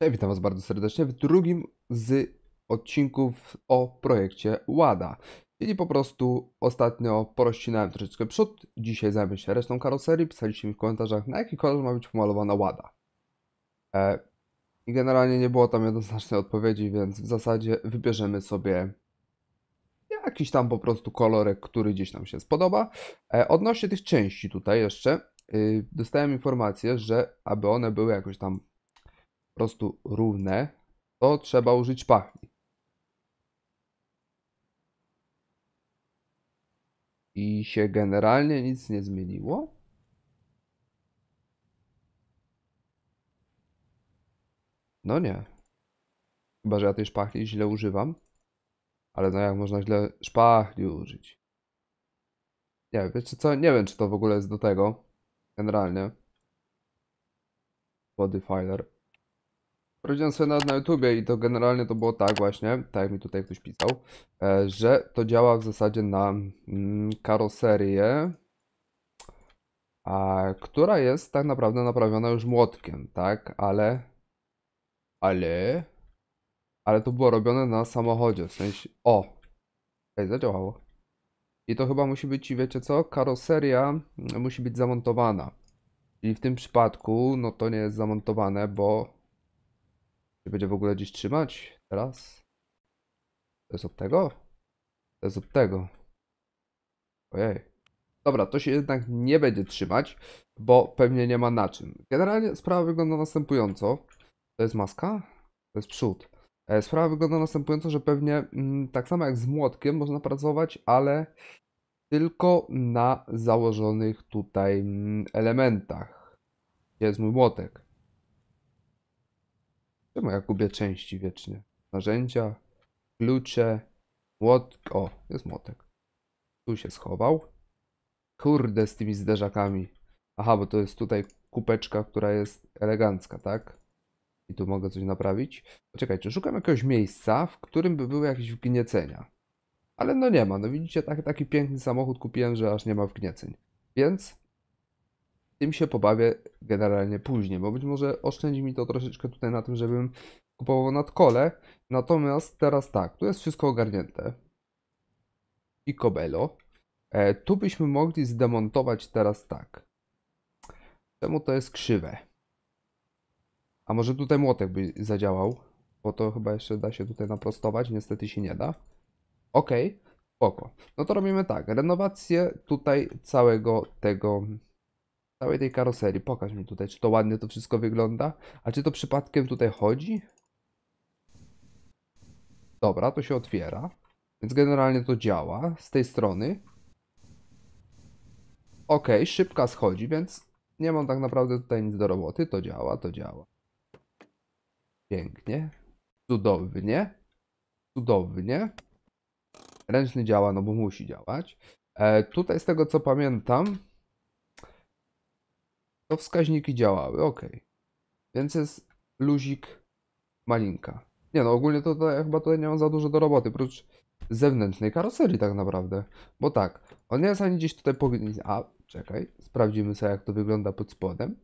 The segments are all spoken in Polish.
Ja e, witam Was bardzo serdecznie w drugim z odcinków o projekcie Łada. Czyli po prostu ostatnio porozcinałem troszeczkę przód, dzisiaj zajmę się resztą karoserii, pisaliście mi w komentarzach na jaki kolor ma być pomalowana Łada. E, I generalnie nie było tam jednoznacznej odpowiedzi, więc w zasadzie wybierzemy sobie jakiś tam po prostu kolorek, który gdzieś nam się spodoba. E, odnośnie tych części tutaj jeszcze, y, dostałem informację, że aby one były jakoś tam prostu równe, to trzeba użyć pachni. I się generalnie nic nie zmieniło. No nie. Chyba, że ja tej szpachli źle używam. Ale no jak można źle szpachli użyć? Nie, wiesz co? Nie wiem, czy to w ogóle jest do tego. Generalnie. Bodyfiler. Robiłem sobie nawet na YouTubie i to generalnie to było tak właśnie, tak mi tutaj ktoś pisał, e, że to działa w zasadzie na mm, karoserię, a, która jest tak naprawdę naprawiona już młotkiem, tak, ale, ale, ale to było robione na samochodzie, w sensie, o, Ej, zadziałało. I to chyba musi być, wiecie co, karoseria mm, musi być zamontowana. I w tym przypadku, no to nie jest zamontowane, bo czy będzie w ogóle gdzieś trzymać? Teraz? To jest od tego? To jest od tego. Ojej. Dobra, to się jednak nie będzie trzymać, bo pewnie nie ma na czym. Generalnie sprawa wygląda następująco. To jest maska? To jest przód. E, sprawa wygląda następująco, że pewnie mm, tak samo jak z młotkiem można pracować, ale tylko na założonych tutaj mm, elementach. Gdzie jest mój młotek? Czemu ja gubię części wiecznie? Narzędzia, klucze, młot... O, jest młotek. Tu się schował. Kurde z tymi zderzakami. Aha, bo to jest tutaj kupeczka, która jest elegancka, tak? I tu mogę coś naprawić. Poczekajcie, szukam jakiegoś miejsca, w którym by były jakieś wgniecenia. Ale no nie ma. No widzicie, taki, taki piękny samochód kupiłem, że aż nie ma wgnieceń. Więc tym się pobawię generalnie później, bo być może oszczędzi mi to troszeczkę tutaj na tym, żebym kupował nadkole. Natomiast teraz tak, tu jest wszystko ogarnięte. I kobelo. E, tu byśmy mogli zdemontować teraz tak. Czemu to jest krzywe? A może tutaj młotek by zadziałał? Bo to chyba jeszcze da się tutaj naprostować, niestety się nie da. Ok, spoko. No to robimy tak, renowację tutaj całego tego całej tej karoserii. Pokaż mi tutaj, czy to ładnie to wszystko wygląda, a czy to przypadkiem tutaj chodzi? Dobra, to się otwiera. Więc generalnie to działa z tej strony. Ok, szybka schodzi, więc nie mam tak naprawdę tutaj nic do roboty. To działa, to działa. Pięknie. Cudownie. Cudownie. Ręczny działa, no bo musi działać. E, tutaj z tego co pamiętam, to wskaźniki działały, ok. Więc jest luzik malinka. Nie no, ogólnie to, to ja chyba tutaj nie mam za dużo do roboty, prócz zewnętrznej karoserii tak naprawdę. Bo tak, on nie jest ani gdzieś tutaj powinien... A, czekaj, sprawdzimy sobie jak to wygląda pod spodem.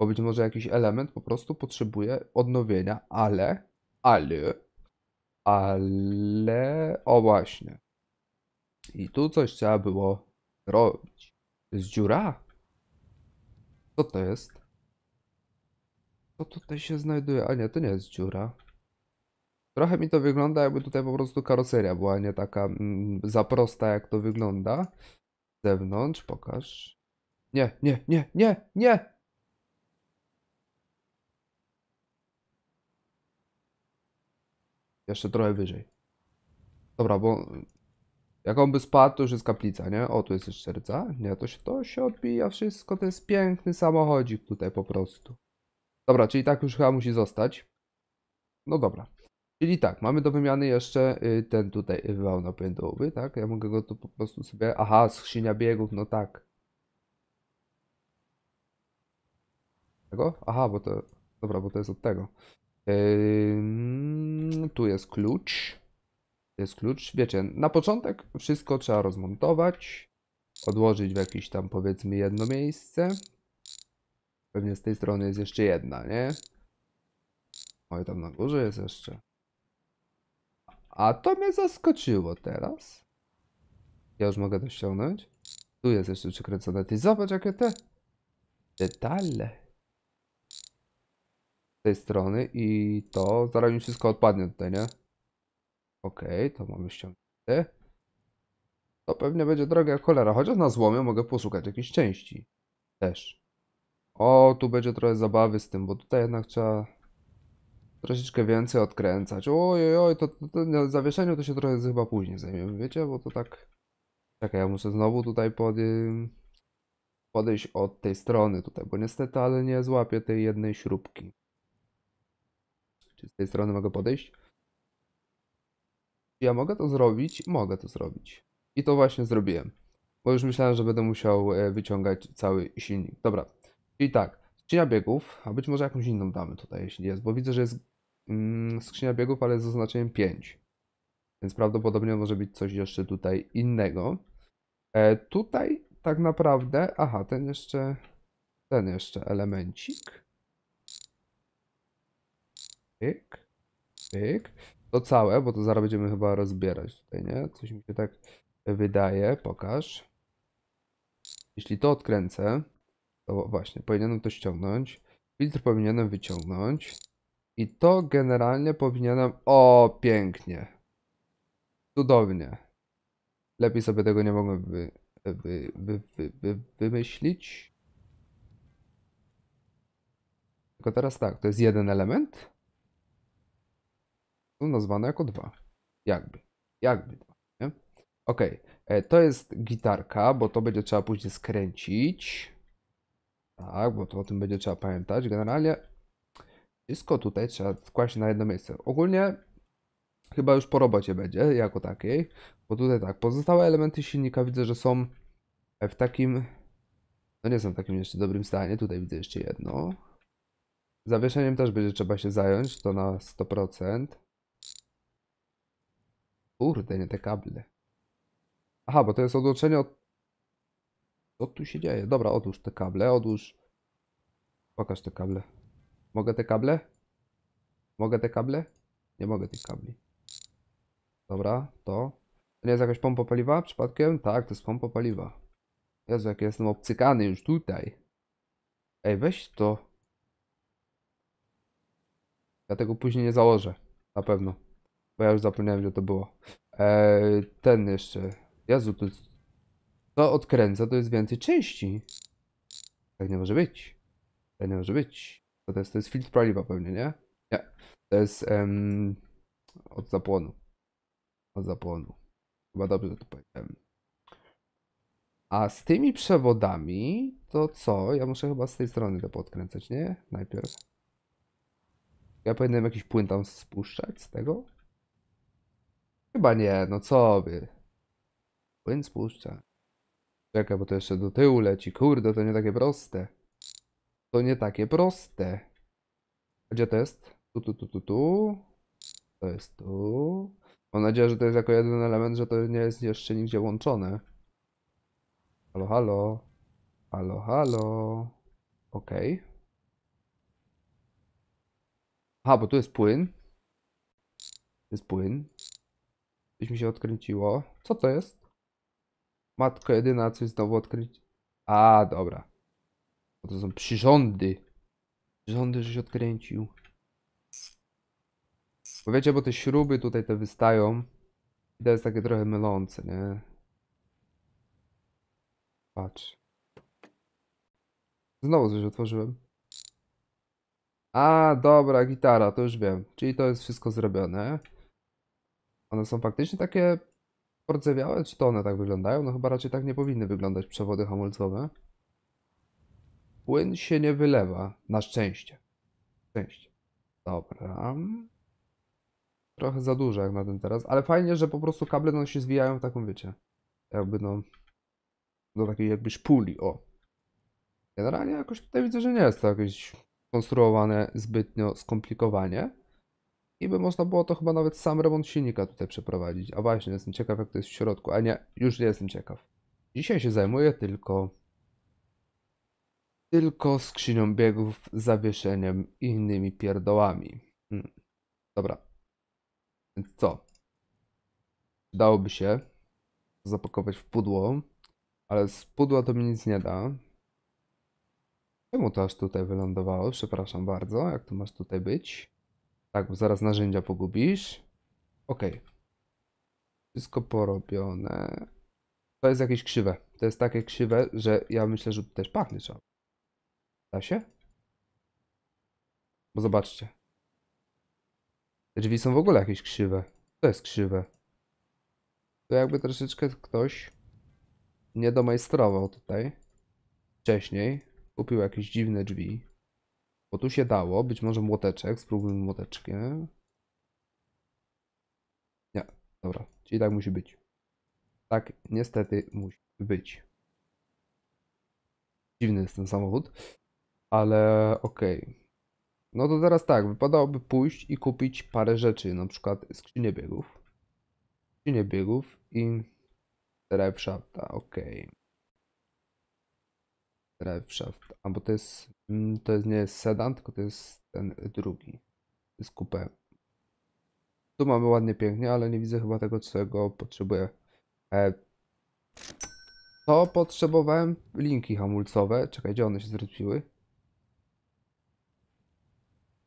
Bo być może jakiś element po prostu potrzebuje odnowienia, ale... Ale... Ale... O właśnie. I tu coś trzeba było robić. To jest dziura? Co to jest? Co tutaj się znajduje? A nie, to nie jest dziura. Trochę mi to wygląda, jakby tutaj po prostu karoseria była nie taka mm, za prosta, jak to wygląda. Z zewnątrz, pokaż. Nie, nie, nie, nie, nie! Jeszcze trochę wyżej. Dobra, bo jak on by spadł, to już jest kaplica, nie? O, tu jest jeszcze rdza. Nie, to się, to się odbija wszystko. To jest piękny samochodzik tutaj po prostu. Dobra, czyli tak już chyba musi zostać. No dobra. Czyli tak, mamy do wymiany jeszcze y, ten tutaj y, wał napędowy, tak? Ja mogę go tu po prostu sobie... Aha, skrzynia biegów, no tak. Tego? Aha, bo to... Dobra, bo to jest od tego. Yy, tu jest klucz. To jest klucz. Wiecie, na początek wszystko trzeba rozmontować, odłożyć w jakieś tam powiedzmy jedno miejsce. Pewnie z tej strony jest jeszcze jedna, nie? Oj, tam na górze jest jeszcze. A to mnie zaskoczyło teraz. Ja już mogę to ściągnąć. Tu jest jeszcze przykręcone. Ty zobacz jakie te detale. Z tej strony i to zaraz mi wszystko odpadnie tutaj, nie? Ok, to mamy ściągnięte. To pewnie będzie droga jak cholera, chociaż na złomie mogę poszukać jakiejś części. Też. O, tu będzie trochę zabawy z tym, bo tutaj jednak trzeba troszeczkę więcej odkręcać. Oj, oj, to, to, to na zawieszeniu to się trochę chyba później zajmiemy, wiecie, bo to tak... Czekaj, ja muszę znowu tutaj pod... podejść od tej strony tutaj, bo niestety, ale nie złapię tej jednej śrubki. Czy z tej strony mogę podejść? ja mogę to zrobić? Mogę to zrobić. I to właśnie zrobiłem. Bo już myślałem, że będę musiał e, wyciągać cały silnik. Dobra. I tak, skrzynia biegów, a być może jakąś inną damy tutaj, jeśli jest, bo widzę, że jest mm, skrzynia biegów, ale z oznaczeniem 5. Więc prawdopodobnie może być coś jeszcze tutaj innego. E, tutaj tak naprawdę, aha, ten jeszcze, ten jeszcze elemencik. Pyk, pyk to całe, bo to zaraz będziemy chyba rozbierać tutaj, nie? Coś mi się tak wydaje, pokaż. Jeśli to odkręcę, to właśnie, powinienem to ściągnąć. Filtr powinienem wyciągnąć. I to generalnie powinienem... O, pięknie. Cudownie. Lepiej sobie tego nie mogłem wy, wy, wy, wy, wymyślić. Tylko teraz tak, to jest jeden element są nazwane jako dwa. Jakby. Jakby dwa. Nie? Ok. E, to jest gitarka, bo to będzie trzeba później skręcić. Tak, bo to o tym będzie trzeba pamiętać. Generalnie wszystko tutaj trzeba skłaść na jedno miejsce. Ogólnie chyba już po robocie będzie, jako takiej. Bo tutaj tak, pozostałe elementy silnika widzę, że są w takim... No nie są w takim jeszcze dobrym stanie. Tutaj widzę jeszcze jedno. Zawieszeniem też będzie trzeba się zająć, to na 100%. Kurde, nie te kable. Aha, bo to jest odłączenie od... Co tu się dzieje? Dobra, odłóż te kable, odłóż... Pokaż te kable. Mogę te kable? Mogę te kable? Nie mogę tych kabli. Dobra, to... To nie jest jakaś pompa paliwa przypadkiem? Tak, to jest pompa paliwa. Jezu, jak jestem obcykany już tutaj. Ej, weź to. Ja tego później nie założę. Na pewno. Bo ja już zapomniałem, że to było. Eee, ten jeszcze. Jezu, to, to odkręca, to jest więcej części. Tak nie może być. Tak nie może być. To jest, to jest filtr paliwa pewnie, nie? Nie. To jest od zapłonu. Od zapłonu. Chyba dobrze to powiedziałem. A z tymi przewodami, to co? Ja muszę chyba z tej strony to podkręcać, nie? Najpierw. Ja powinienem jakiś płyn tam spuszczać z tego? Chyba nie, no co by. Płyn spuszcza. Czekaj, bo to jeszcze do tyłu leci. Kurde, to nie takie proste. To nie takie proste. Gdzie to jest? Tu, tu, tu, tu, tu. To jest tu. Mam nadzieję, że to jest jako jeden element, że to nie jest jeszcze nigdzie łączone. Halo, halo. Halo, halo. Okej. Okay. Aha, bo tu jest płyn. Jest płyn. Coś mi się odkręciło. Co to jest? Matko jedyna, coś znowu odkręci. A, dobra. To są przyrządy. Przyrządy, żeś odkręcił. Bo wiecie, bo te śruby tutaj te wystają. I to jest takie trochę mylące, nie? Patrz. Znowu coś otworzyłem. A, dobra, gitara, to już wiem. Czyli to jest wszystko zrobione. One są faktycznie takie porcewiałe, czy to one tak wyglądają? No chyba raczej tak nie powinny wyglądać przewody hamulcowe. Płyn się nie wylewa, na szczęście. Szczęście. Dobra. Trochę za dużo jak na ten teraz, ale fajnie, że po prostu kable no, się zwijają w taką, wiecie, jakby no, do takiej jakby szpuli, o. Generalnie jakoś tutaj widzę, że nie jest to jakieś konstruowane zbytnio skomplikowanie i by można było to chyba nawet sam remont silnika tutaj przeprowadzić. A właśnie, jestem ciekaw jak to jest w środku, a nie, już nie jestem ciekaw. Dzisiaj się zajmuję tylko... Tylko skrzynią biegów, zawieszeniem i innymi pierdołami. Hmm. Dobra. Więc co? Dałoby się zapakować w pudło, ale z pudła to mi nic nie da. Czemu to aż tutaj wylądowało? Przepraszam bardzo, jak to masz tutaj być? Tak, bo zaraz narzędzia pogubisz. Ok. Wszystko porobione. To jest jakieś krzywe. To jest takie krzywe, że ja myślę, że też pachnie trzeba. Da się? Bo zobaczcie. Te drzwi są w ogóle jakieś krzywe. To jest krzywe. To jakby troszeczkę ktoś nie domajstrował tutaj wcześniej. Kupił jakieś dziwne drzwi. Bo tu się dało, być może młoteczek, spróbujmy młoteczkiem. Nie, dobra, czyli tak musi być. Tak niestety musi być. Dziwny jest ten samochód, ale okej. Okay. No to teraz tak, wypadałoby pójść i kupić parę rzeczy, na przykład skrzynię biegów. Skrzynię biegów i... Trap Shafta, okej. Okay. Driveshaft. A bo to jest, mm, to jest, nie jest sedan, tylko to jest ten drugi. To jest coupé. Tu mamy ładnie, pięknie, ale nie widzę chyba tego, czego potrzebuję. E, to potrzebowałem linki hamulcowe. Czekaj, gdzie one się zwróciły?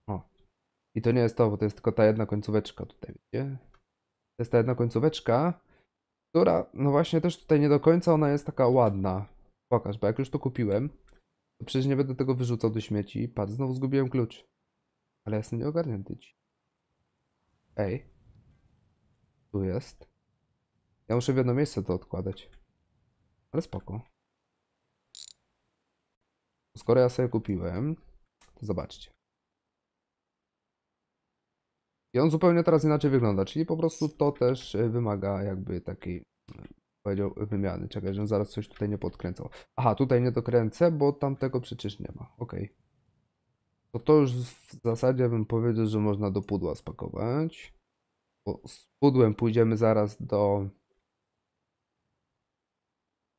O. I to nie jest to, bo to jest tylko ta jedna końcóweczka tutaj, widzicie? To jest ta jedna końcóweczka, która, no właśnie też tutaj nie do końca ona jest taka ładna pokaż, bo jak już to kupiłem, to przecież nie będę tego wyrzucał do śmieci. Patrz, znowu zgubiłem klucz. Ale ja jestem nieogarnięty ci. Ej. Tu jest. Ja muszę w jedno miejsce to odkładać. Ale spoko. Skoro ja sobie kupiłem, to zobaczcie. I on zupełnie teraz inaczej wygląda, czyli po prostu to też wymaga jakby takiej powiedział e, wymiany. Czekaj, że zaraz coś tutaj nie podkręcał. Aha, tutaj nie dokręcę, bo tamtego przecież nie ma. Ok. To to już w zasadzie bym powiedział, że można do pudła spakować. Bo z pudłem pójdziemy zaraz do...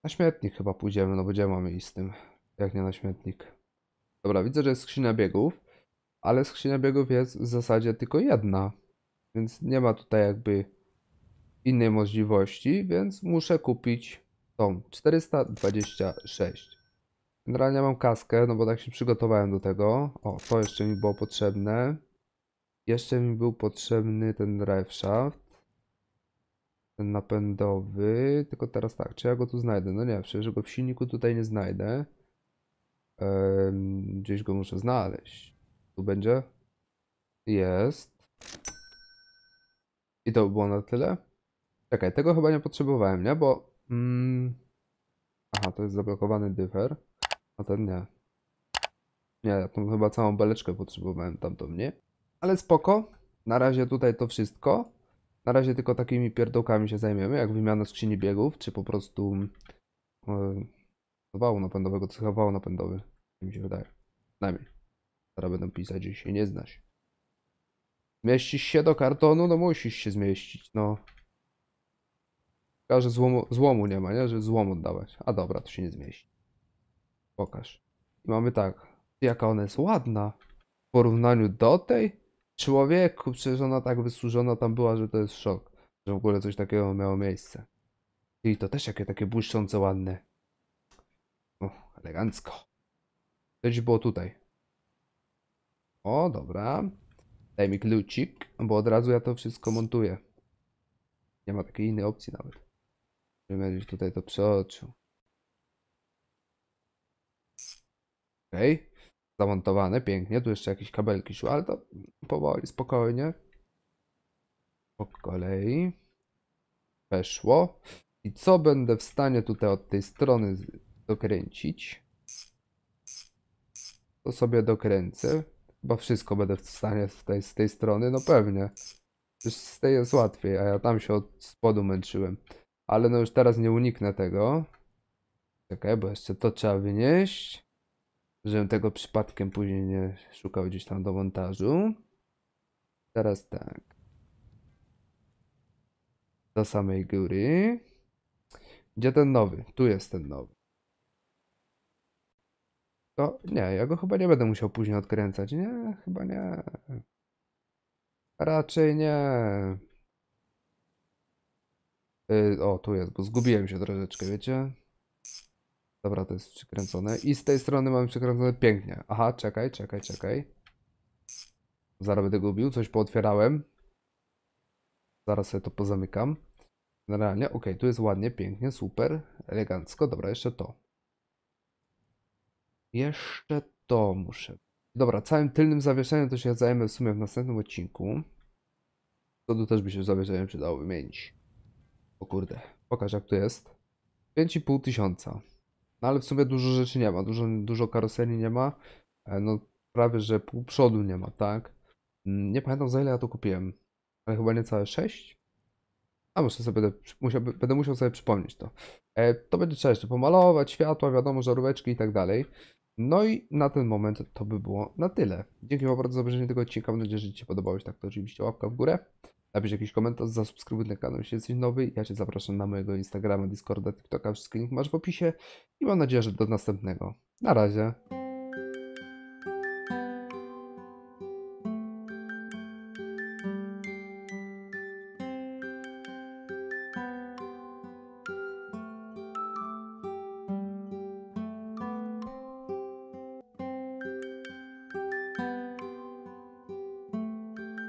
Na śmietnik chyba pójdziemy, no bo gdzie mamy iść z tym, jak nie na śmietnik. Dobra, widzę, że jest skrzynia biegów, ale skrzynia biegów jest w zasadzie tylko jedna. Więc nie ma tutaj jakby innej możliwości, więc muszę kupić tą 426. Generalnie mam kaskę, no bo tak się przygotowałem do tego. O, to jeszcze mi było potrzebne. Jeszcze mi był potrzebny ten drive shaft. Ten napędowy. Tylko teraz tak, czy ja go tu znajdę? No nie, przecież go w silniku tutaj nie znajdę. Ehm, gdzieś go muszę znaleźć. Tu będzie? Jest. I to było na tyle. Czekaj, tego chyba nie potrzebowałem, nie? Bo... Mm... Aha, to jest zablokowany dyfer, A no ten nie. Nie, ja tą chyba całą beleczkę potrzebowałem do mnie, Ale spoko. Na razie tutaj to wszystko. Na razie tylko takimi pierdołkami się zajmiemy, jak wymiana skrzyni biegów, czy po prostu... Yy, e, no wału napędowego, to chyba wał napędowy. Tak mi się wydaje. Najmniej. Teraz będą pisać, że się nie znasz. Mieścisz się do kartonu? No musisz się zmieścić, no że złomu, złomu nie ma, nie? Że złom oddawać. A dobra, to się nie zmieści. Pokaż. I mamy tak. Jaka ona jest ładna. W porównaniu do tej? Człowieku, przecież ona tak wysłużona tam była, że to jest szok. Że w ogóle coś takiego miało miejsce. I to też jakie takie błyszczące, ładne. O, elegancko. Coś było tutaj. O, dobra. Daj mi kluczyk, bo od razu ja to wszystko montuję. Nie ma takiej innej opcji nawet. Możemy już tutaj to przeoczył. Okej. Okay. Zamontowane, pięknie. Tu jeszcze jakieś kabelki szły, ale to powoli, spokojnie. Po kolei. Weszło. I co będę w stanie tutaj od tej strony dokręcić? To sobie dokręcę. Chyba wszystko będę w stanie z tej, z tej strony, no pewnie. Już z tej jest łatwiej, a ja tam się od spodu męczyłem ale no już teraz nie uniknę tego. Czekaj, bo jeszcze to trzeba wynieść, żebym tego przypadkiem później nie szukał gdzieś tam do montażu. Teraz tak. Do samej góry. Gdzie ten nowy? Tu jest ten nowy. To nie, ja go chyba nie będę musiał później odkręcać. Nie, chyba nie. Raczej nie. Y, o, tu jest, bo zgubiłem się troszeczkę, wiecie? Dobra, to jest przykręcone. I z tej strony mamy przykręcone pięknie. Aha, czekaj, czekaj, czekaj. Zaraz będę gubił, coś pootwierałem. Zaraz sobie to pozamykam. Generalnie, okej, tu jest ładnie, pięknie, super, elegancko. Dobra, jeszcze to. Jeszcze to muszę. Dobra, całym tylnym zawieszeniem to się zajmę w sumie w następnym odcinku. To tu też by się zawieszenie przydało wymienić. O kurde, pokaż jak to jest. 5,5 tysiąca. No ale w sumie dużo rzeczy nie ma, dużo, dużo karoserii nie ma. E, no prawie, że pół przodu nie ma, tak? Mm, nie pamiętam za ile ja to kupiłem, ale chyba niecałe 6? A muszę sobie będę musiał, będę musiał sobie przypomnieć to. E, to będzie trzeba jeszcze pomalować, światła, wiadomo, żaróweczki i tak dalej. No i na ten moment to by było na tyle. Dzięki Wam bardzo za obejrzenie tego odcinka. Mam nadzieję, że Ci się podobało. Jeśli tak, to oczywiście łapka w górę. Napisz jakiś komentarz, zasubskrybuj na kanał, jeśli jesteś nowy. Ja Cię zapraszam na mojego Instagrama, Discorda, TikToka, wszystkie linki masz w opisie i mam nadzieję, że do następnego. Na razie.